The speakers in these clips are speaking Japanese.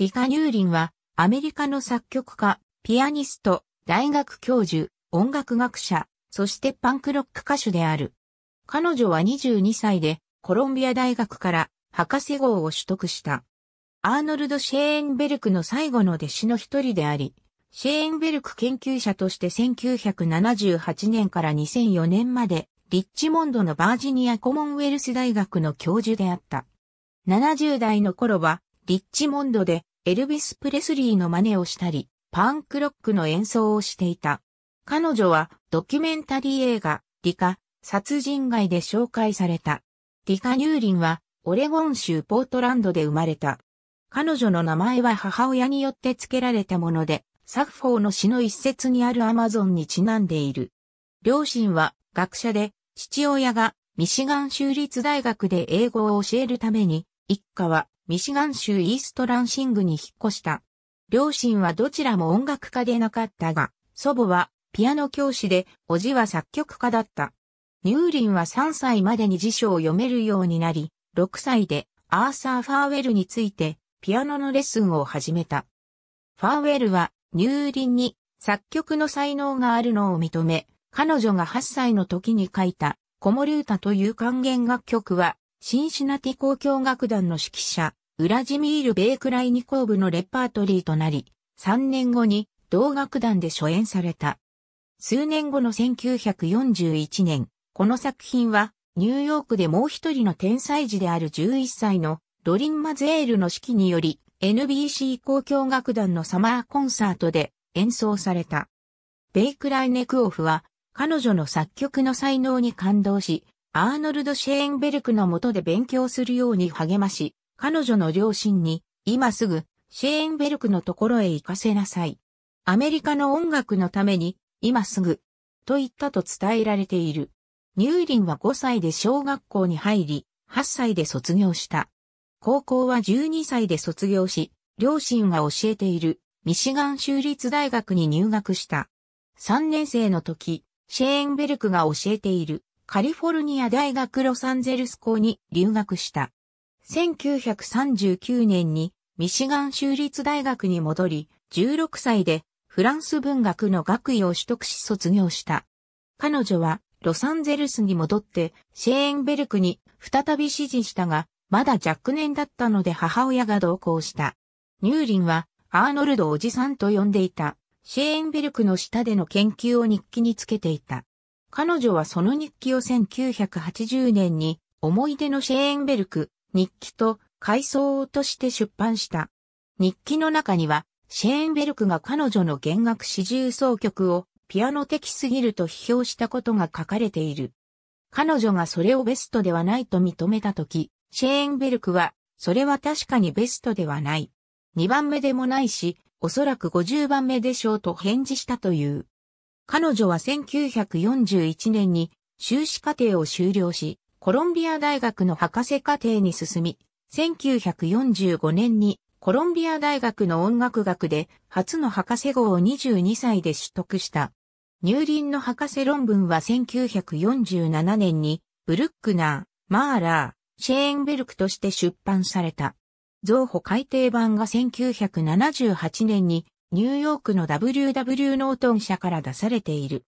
ディカ・ニューリンは、アメリカの作曲家、ピアニスト、大学教授、音楽学者、そしてパンクロック歌手である。彼女は22歳で、コロンビア大学から博士号を取得した。アーノルド・シェーンベルクの最後の弟子の一人であり、シェーンベルク研究者として1978年から2004年まで、リッチモンドのバージニアコモンウェルス大学の教授であった。70代の頃は、リッチモンドでエルビス・プレスリーの真似をしたり、パンクロックの演奏をしていた。彼女はドキュメンタリー映画、リカ、殺人街で紹介された。リカ・ニューリンはオレゴン州ポートランドで生まれた。彼女の名前は母親によって付けられたもので、サフォーの詩の一節にあるアマゾンにちなんでいる。両親は学者で、父親がミシガン州立大学で英語を教えるために、一家はミシガン州イーストランシングに引っ越した。両親はどちらも音楽家でなかったが、祖母はピアノ教師で、おじは作曲家だった。ニューリンは3歳までに辞書を読めるようになり、6歳でアーサー・ファーウェルについてピアノのレッスンを始めた。ファーウェルはニューリンに作曲の才能があるのを認め、彼女が8歳の時に書いたコモリュータという管弦楽曲は、シンシナティ交響楽団の指揮者、ウラジミール・ベイクライニコーブのレパートリーとなり、3年後に同楽団で初演された。数年後の1941年、この作品はニューヨークでもう一人の天才児である11歳のロリン・マゼールの指揮により NBC 交響楽団のサマーコンサートで演奏された。ベイクライネクオフは彼女の作曲の才能に感動し、アーノルド・シェーンベルクの下で勉強するように励まし、彼女の両親に、今すぐ、シェーンベルクのところへ行かせなさい。アメリカの音楽のために、今すぐ、と言ったと伝えられている。ニューリンは5歳で小学校に入り、8歳で卒業した。高校は12歳で卒業し、両親が教えているミシガン州立大学に入学した。3年生の時、シェーンベルクが教えているカリフォルニア大学ロサンゼルス校に留学した。1939年にミシガン州立大学に戻り、16歳でフランス文学の学位を取得し卒業した。彼女はロサンゼルスに戻ってシェーンベルクに再び指示したが、まだ若年だったので母親が同行した。ニューリンはアーノルドおじさんと呼んでいたシェーンベルクの下での研究を日記につけていた。彼女はその日記を1980年に思い出のシェーンベルク日記と回想として出版した。日記の中には、シェーンベルクが彼女の弦楽四重奏曲をピアノ的すぎると批評したことが書かれている。彼女がそれをベストではないと認めたとき、シェーンベルクは、それは確かにベストではない。2番目でもないし、おそらく50番目でしょうと返事したという。彼女は1941年に修士課程を修了し、コロンビア大学の博士課程に進み、1945年にコロンビア大学の音楽学で初の博士号を22歳で取得した。入林の博士論文は1947年にブルックナー、マーラー、シェーンベルクとして出版された。造歩改訂版が1978年にニューヨークの WW ノートン社から出されている。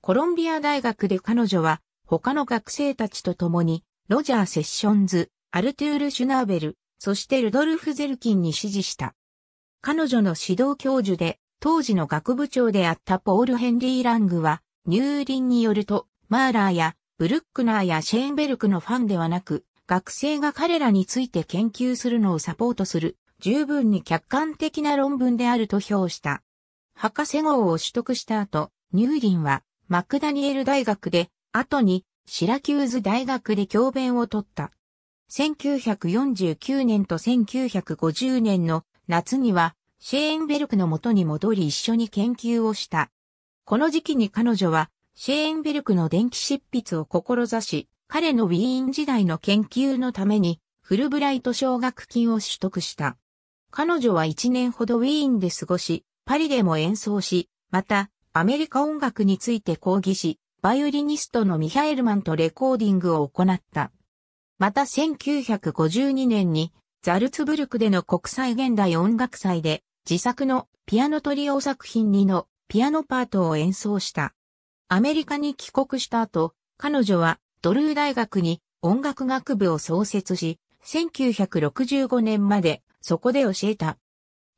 コロンビア大学で彼女は他の学生たちと共に、ロジャー・セッションズ、アルトゥール・シュナーベル、そしてルドルフ・ゼルキンに指示した。彼女の指導教授で、当時の学部長であったポール・ヘンリー・ラングは、リンによると、マーラーやブルックナーやシェーンベルクのファンではなく、学生が彼らについて研究するのをサポートする、十分に客観的な論文であると評した。博士号を取得した後、リンはマクダニエル大学で、後にシラキューズ大学で教鞭を取った。1949年と1950年の夏にはシェーンベルクの元に戻り一緒に研究をした。この時期に彼女はシェーンベルクの電気執筆を志し、彼のウィーン時代の研究のためにフルブライト奨学金を取得した。彼女は1年ほどウィーンで過ごし、パリでも演奏し、またアメリカ音楽について講義し、バイオリニストのミハエルマンとレコーディングを行った。また1952年にザルツブルクでの国際現代音楽祭で自作のピアノトリオ作品2のピアノパートを演奏した。アメリカに帰国した後、彼女はドルー大学に音楽学部を創設し、1965年までそこで教えた。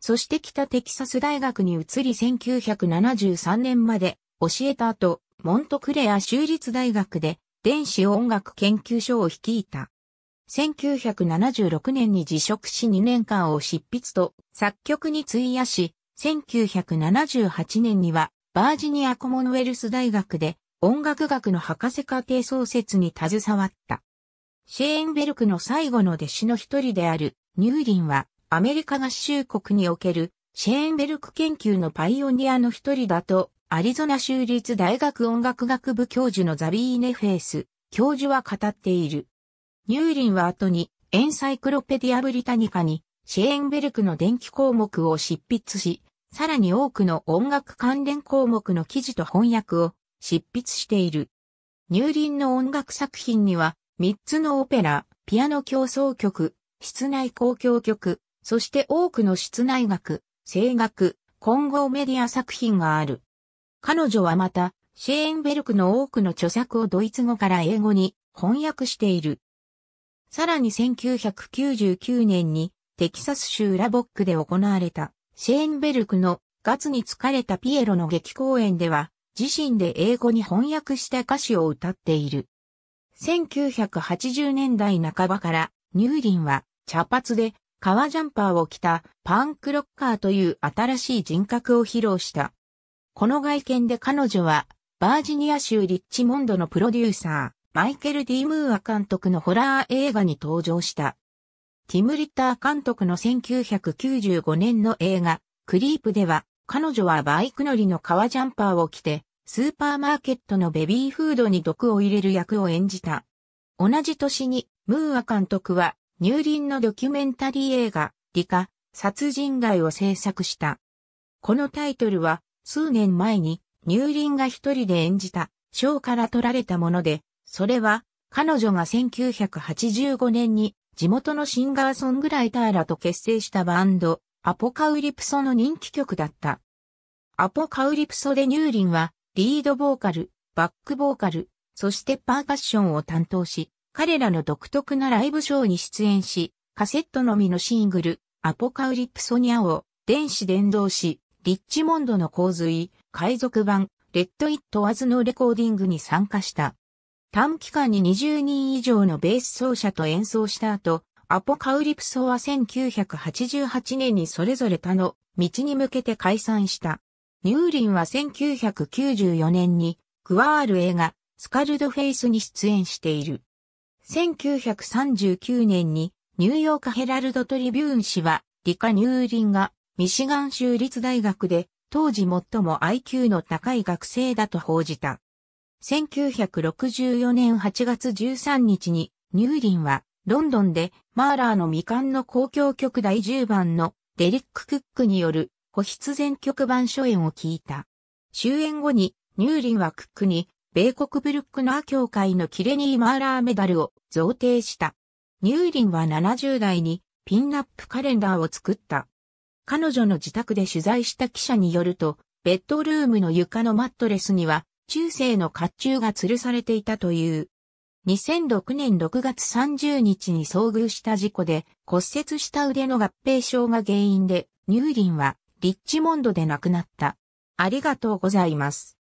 そして北テキサス大学に移り1973年まで教えた後、モントクレア州立大学で電子音楽研究所を率いた。1976年に辞職し2年間を執筆と作曲に費やし、1978年にはバージニアコモンウェルス大学で音楽学の博士課程創設に携わった。シェーンベルクの最後の弟子の一人であるニューリンはアメリカ合衆国におけるシェーンベルク研究のパイオニアの一人だとアリゾナ州立大学音楽学部教授のザビーネフェース、教授は語っている。ニューリンは後にエンサイクロペディアブリタニカにシェーンベルクの電気項目を執筆し、さらに多くの音楽関連項目の記事と翻訳を執筆している。リ輪の音楽作品には、3つのオペラ、ピアノ競争曲、室内交響曲、そして多くの室内楽、声楽、混合メディア作品がある。彼女はまた、シェーンベルクの多くの著作をドイツ語から英語に翻訳している。さらに1999年にテキサス州ラボックで行われたシェーンベルクのガツに疲れたピエロの劇公演では自身で英語に翻訳した歌詞を歌っている。1980年代半ばからニューリンは茶髪で革ジャンパーを着たパンクロッカーという新しい人格を披露した。この外見で彼女は、バージニア州リッチモンドのプロデューサー、マイケル・ディ・ムーア監督のホラー映画に登場した。ティム・リッター監督の1995年の映画、クリープでは、彼女はバイク乗りの革ジャンパーを着て、スーパーマーケットのベビーフードに毒を入れる役を演じた。同じ年に、ムーア監督は、入林のドキュメンタリー映画、リカ、殺人街を制作した。このタイトルは、数年前に、ニューリンが一人で演じた、ショーから取られたもので、それは、彼女が1985年に、地元のシンガーソングライターらと結成したバンド、アポカウリプソの人気曲だった。アポカウリプソでニューリンは、リードボーカル、バックボーカル、そしてパーカッションを担当し、彼らの独特なライブショーに出演し、カセットのみのシングル、アポカウリプソニャを電子伝導し、リッチモンドの洪水、海賊版、レッド・イット・ワズのレコーディングに参加した。短期間に20人以上のベース奏者と演奏した後、アポカウリプソは1988年にそれぞれ他の道に向けて解散した。ニューリンは1994年にクワール映画スカルドフェイスに出演している。1939年にニューヨークヘラルドトリビューン氏はリカ・ニューリンがミシガン州立大学で当時最も IQ の高い学生だと報じた。1964年8月13日にニューリンはロンドンでマーラーの未完の公共曲第10番のデリック・クックによる保筆全曲版初演を聞いた。終演後にニューリンはクックに米国ブルックナー協会のキレニー・マーラーメダルを贈呈した。ニューリンは70代にピンナップカレンダーを作った。彼女の自宅で取材した記者によると、ベッドルームの床のマットレスには、中世の甲冑が吊るされていたという。2006年6月30日に遭遇した事故で骨折した腕の合併症が原因で、ニューリンはリッチモンドで亡くなった。ありがとうございます。